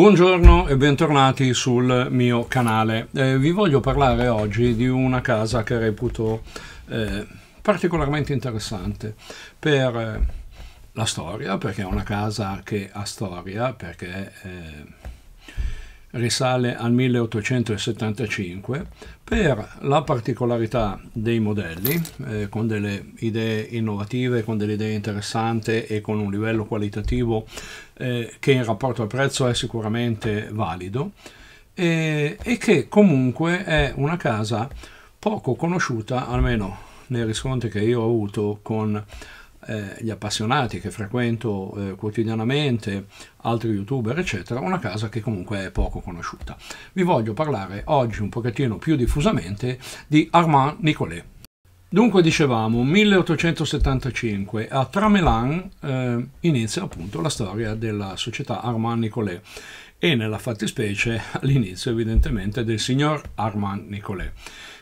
Buongiorno e bentornati sul mio canale. Eh, vi voglio parlare oggi di una casa che reputo eh, particolarmente interessante per eh, la storia, perché è una casa che ha storia, perché eh, risale al 1875 per la particolarità dei modelli, eh, con delle idee innovative, con delle idee interessanti e con un livello qualitativo eh, che in rapporto al prezzo è sicuramente valido e, e che comunque è una casa poco conosciuta, almeno nei riscontri che io ho avuto con eh, gli appassionati che frequento eh, quotidianamente, altri youtuber eccetera, una casa che comunque è poco conosciuta. Vi voglio parlare oggi un pochettino più diffusamente di Armand Nicolet. Dunque dicevamo, 1875 a Tramelan eh, inizia appunto la storia della società Armand Nicolet e nella fattispecie all'inizio evidentemente del signor Armand Nicolet,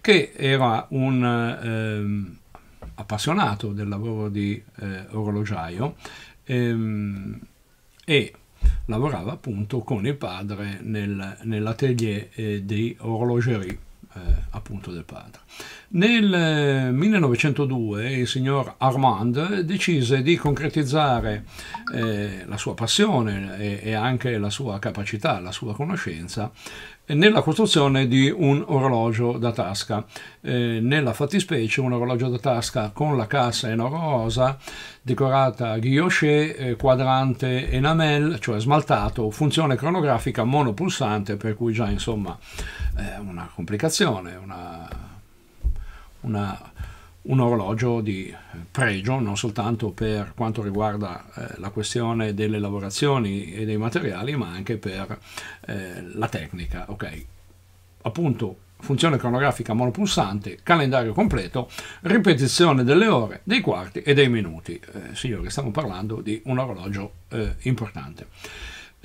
che era un ehm, appassionato del lavoro di eh, orologiaio ehm, e lavorava appunto con il padre nel, nell'atelier eh, di orologerie eh, appunto del padre. Nel 1902 eh, il signor Armand decise di concretizzare eh, la sua passione e, e, anche la sua capacità, la sua conoscenza nella costruzione di un orologio da tasca, eh, nella fattispecie un orologio da tasca con la cassa in oro rosa decorata a guilloché, eh, quadrante enamel, cioè smaltato, funzione cronografica monopulsante, per cui già insomma eh, una complicazione, una una, un orologio di pregio non soltanto per quanto riguarda eh, la questione delle lavorazioni e dei materiali ma anche per eh, la tecnica ok appunto funzione cronografica monopulsante calendario completo ripetizione delle ore dei quarti e dei minuti eh, signori stiamo parlando di un orologio eh, importante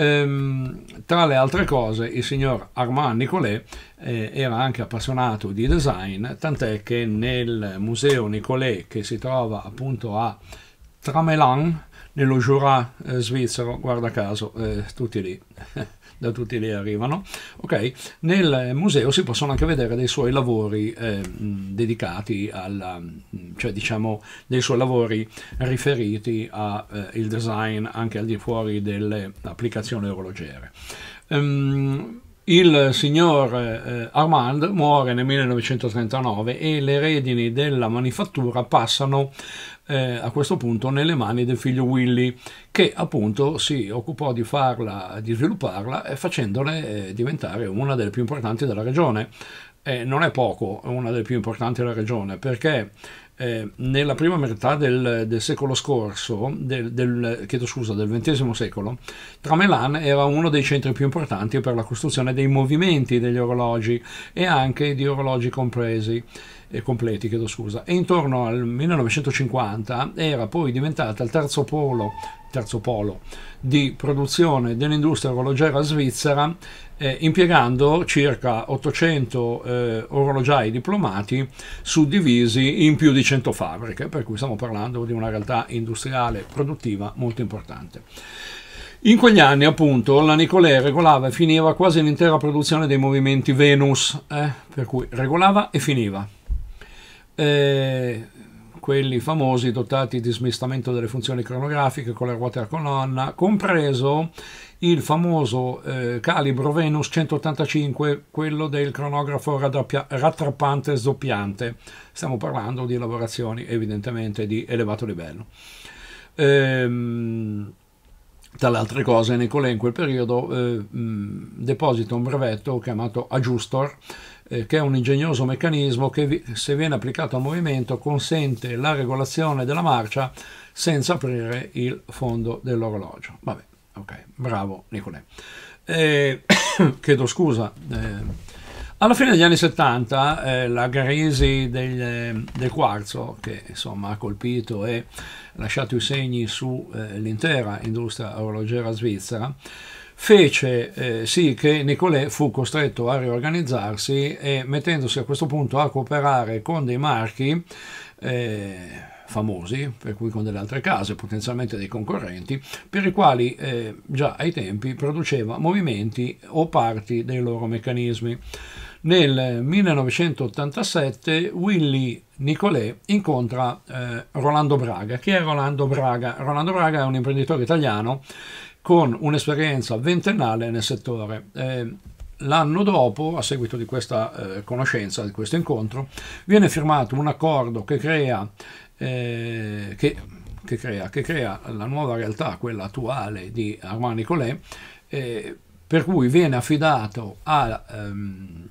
Ehm, tra le altre cose, il signor Armand Nicolet eh, era anche appassionato di design, tant'è che nel museo Nicolet, che si trova appunto a Tramelan, nello Jura eh, svizzero, guarda caso, eh, tutti lì. da tutti lì arrivano. Okay? Nel museo si possono anche vedere dei suoi lavori eh, dedicati alla, cioè diciamo dei suoi lavori riferiti al eh, design anche al di fuori delle applicazioni orologere. Um, ehm, il signor eh, Armand muore nel 1939 e le redini della manifattura passano eh, a questo punto nelle mani del figlio Willy, che appunto si occupò di farla, di svilupparla e eh, facendone eh, diventare una delle più importanti della regione. Eh, non è poco, eh, una delle più importanti della regione, perché eh, nella prima metà del, del secolo scorso, del, del, chiedo scusa, del XX secolo, Tramelan era uno dei centri più importanti per la costruzione dei movimenti degli orologi e anche di orologi compresi eh, completi, chiedo scusa. E intorno al 1950 era poi diventata il terzo polo, terzo polo di produzione dell'industria orologera svizzera, eh, impiegando circa 800 eh, orologiai diplomati suddivisi in più di 100 fabbriche, per cui stiamo parlando di una realtà industriale produttiva molto importante. In quegli anni, appunto, la Nicolè regolava e finiva quasi l'intera produzione dei movimenti Venus, eh? per cui regolava e finiva eh, quelli famosi dotati di smistamento delle funzioni cronografiche con le ruote a colonna, compreso il famoso eh, calibro Venus 185, quello del cronografo rattrappante zoppiante. Stiamo parlando di lavorazioni evidentemente di elevato livello. Ehm, tra le altre cose Nicolè in quel periodo eh, mh, deposita un brevetto chiamato Aggiustor eh, che è un ingegnoso meccanismo che vi, se viene applicato a movimento consente la regolazione della marcia senza aprire il fondo dell'orologio. Vabbè, ok, bravo Nicolè. Eh, chiedo scusa. Eh, alla fine degli anni 70 eh, la crisi del, eh, del, quarzo, che insomma ha colpito e lasciato i segni sull'intera eh, industria orologera svizzera, fece eh, sì che Nicolet fu costretto a riorganizzarsi e mettendosi a questo punto a cooperare con dei marchi eh, famosi, per cui con delle altre case, potenzialmente dei concorrenti, per i quali eh, già ai tempi produceva movimenti o parti dei loro meccanismi. Nel 1987 Willy Nicolet incontra eh, Rolando Braga. Chi è Rolando Braga? Rolando Braga è un imprenditore italiano con un'esperienza ventennale nel settore. Eh, l'anno dopo, a seguito di questa eh, conoscenza, di questo incontro, viene firmato un accordo che crea, eh, che, che, crea, che crea, la nuova realtà, quella attuale di Armani Colè, eh, per cui viene affidato a, ehm,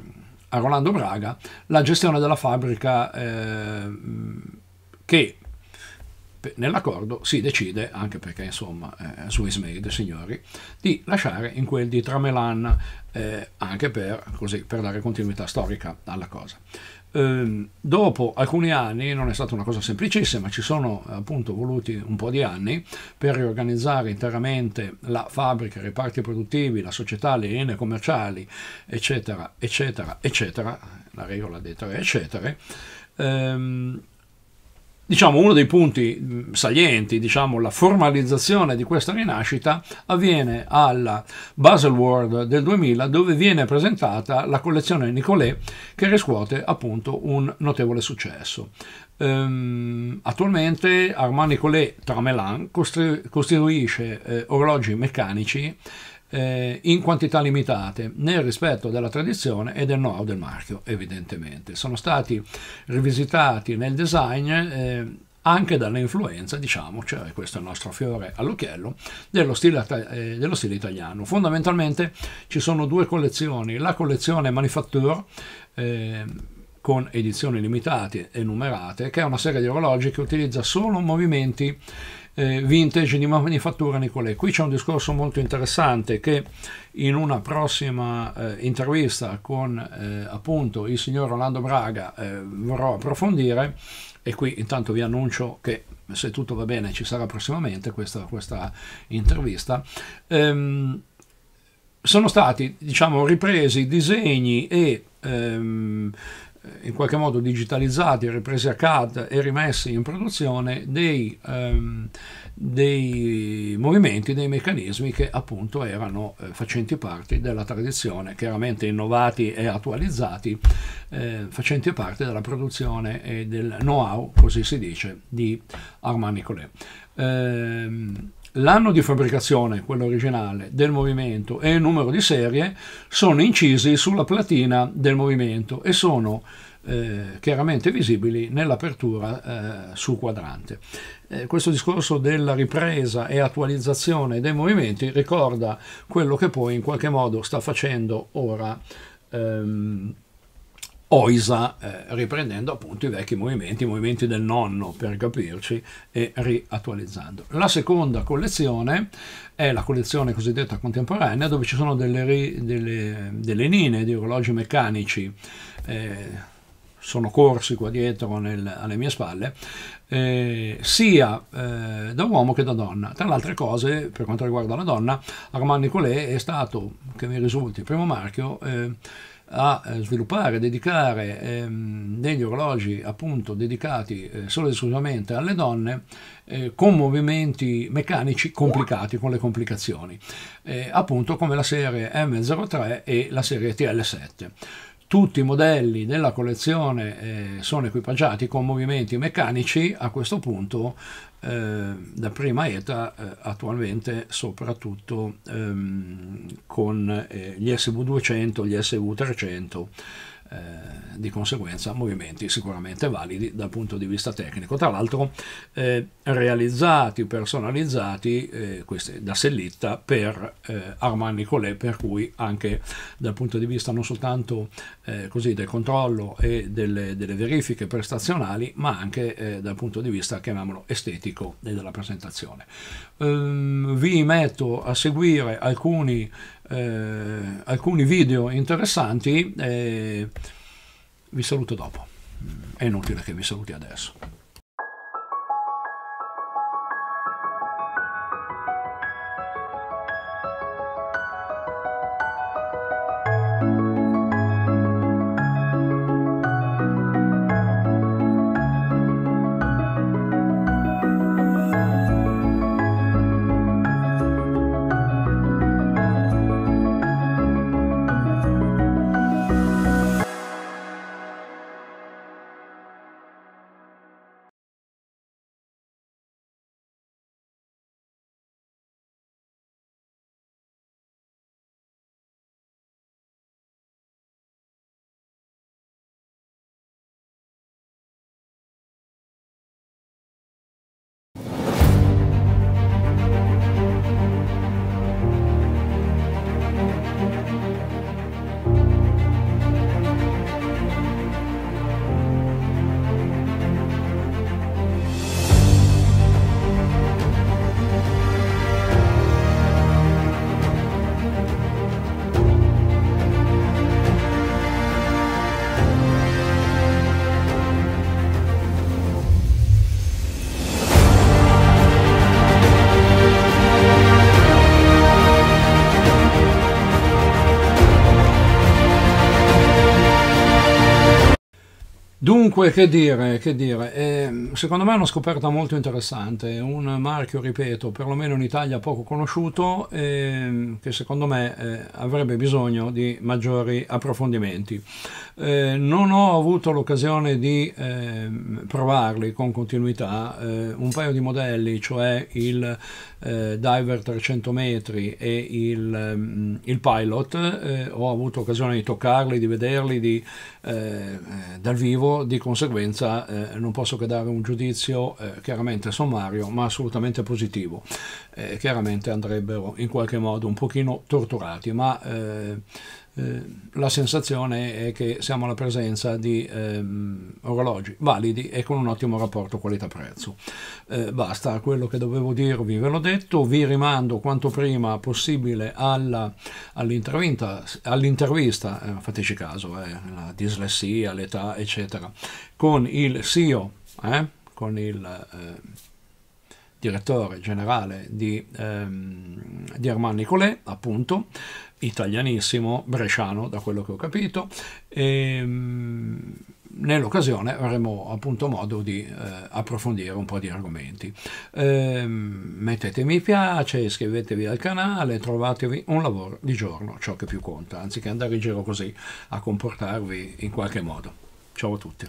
a, Rolando Braga la gestione della fabbrica ehm, che nell'accordo si decide, anche perché insomma eh, su Ismail, signori, di lasciare in quel di Tramelan eh, anche per, così, per, dare continuità storica alla cosa. Ehm, dopo alcuni anni non è stata una cosa semplicissima, ci sono appunto voluti un po' di anni per riorganizzare interamente la fabbrica, i reparti produttivi, la società, le linee commerciali, eccetera, eccetera, eccetera, la regola dei tre, eccetera. Ehm, diciamo, uno dei punti salienti, diciamo, la formalizzazione di questa rinascita avviene alla Basel World del 2000 dove viene presentata la collezione Nicolet che riscuote appunto un notevole successo. Um, attualmente Armand Nicolet Tramelan costituisce eh, orologi meccanici eh, in quantità limitate, nel rispetto della tradizione e del know-how del marchio, evidentemente. Sono stati rivisitati nel design. Eh, anche dall'influenza, diciamo, cioè questo è il nostro fiore all'occhiello, dello stile, eh, dello stile, italiano. Fondamentalmente ci sono due collezioni, la collezione Manifatture, eh, con edizioni limitate e numerate, che è una serie di orologi che utilizza solo movimenti eh, vintage di manifattura Nicolè. Qui c'è un discorso molto interessante che in una prossima eh, intervista con eh, appunto il signor Rolando Braga eh, vorrò approfondire e qui intanto vi annuncio che se tutto va bene ci sarà prossimamente questa, questa intervista. Ehm, sono stati diciamo ripresi disegni e ehm, eh, in qualche modo digitalizzati, ripresi a CAD e rimessi in produzione dei, ehm, dei movimenti, dei meccanismi che appunto erano eh, facenti parte della tradizione, chiaramente innovati e attualizzati, eh, facenti parte della produzione e del know-how, così si dice, di Armand Nicolet. Ehm, L'anno di fabbricazione, quello originale, del movimento e il numero di serie sono incisi sulla platina del movimento e sono eh, chiaramente visibili nell'apertura eh, su quadrante. Eh, questo discorso della ripresa e attualizzazione dei movimenti ricorda quello che poi in qualche modo sta facendo ora ehm, Oisa, eh, riprendendo appunto i vecchi movimenti, i movimenti del nonno per capirci, e riattualizzando. La seconda collezione è la collezione cosiddetta contemporanea, dove ci sono delle, ri, delle, delle nine di orologi meccanici. Eh, sono corsi qua dietro nel, alle mie spalle, eh, sia eh, da uomo che da donna. Tra le altre cose, per quanto riguarda la donna, Armand Nicolet è stato, che mi risulti, primo marchio, eh, a eh, sviluppare, dedicare ehm, degli orologi appunto dedicati eh, solo ed esclusivamente alle donne eh, con movimenti meccanici complicati, con le complicazioni, eh, appunto come la serie M03 e la serie TL7. Tutti i modelli della collezione eh, sono equipaggiati con movimenti meccanici a questo punto eh, la prima ETA eh, attualmente soprattutto ehm, con eh, gli SV200, gli SV300 eh, di conseguenza movimenti sicuramente validi dal punto di vista tecnico, tra l'altro eh, realizzati, personalizzati eh, queste, da Sellitta per eh, Armand Nicolet, per cui anche dal punto di vista non soltanto eh, così, del controllo e delle, delle verifiche prestazionali, ma anche eh, dal punto di vista, chiamiamolo, estetico e della presentazione. Um, vi metto a seguire alcuni eh, alcuni video interessanti e eh, vi saluto dopo. È inutile che vi saluti adesso. Dunque, che dire, che dire? Eh, secondo me è una scoperta molto interessante, un marchio, ripeto, perlomeno in Italia poco conosciuto, eh, che secondo me eh, avrebbe bisogno di maggiori approfondimenti. Eh, non ho avuto l'occasione di ehm, provarli con continuità, eh, un paio di modelli, cioè il eh, Diver 300 metri e il, mm, il Pilot, ho avuto occasione di toccarli, di vederli di, dal vivo di conseguenza eh, non posso che dare un giudizio eh, chiaramente sommario ma assolutamente positivo. Eh, chiaramente andrebbero in qualche modo un pochino torturati, ma eh, eh, la sensazione è che siamo alla presenza di ehm, orologi validi e con un ottimo rapporto qualità-prezzo. Eh, basta, quello che dovevo dirvi ve l'ho detto, vi rimando quanto prima possibile all'intervista, all eh, fateci caso, eh, la dislessia, l'età, eccetera, con il CEO, eh, con il eh, direttore generale di... Ehm, di Armand Nicolet, appunto, italianissimo, bresciano da quello che ho capito, e ehm, nell'occasione avremo appunto modo di eh, approfondire un po' di argomenti. Eh, mettete mi piace, iscrivetevi al canale, trovatevi un lavoro di giorno, ciò che più conta, anziché andare in giro così a comportarvi in qualche modo. Ciao a tutti.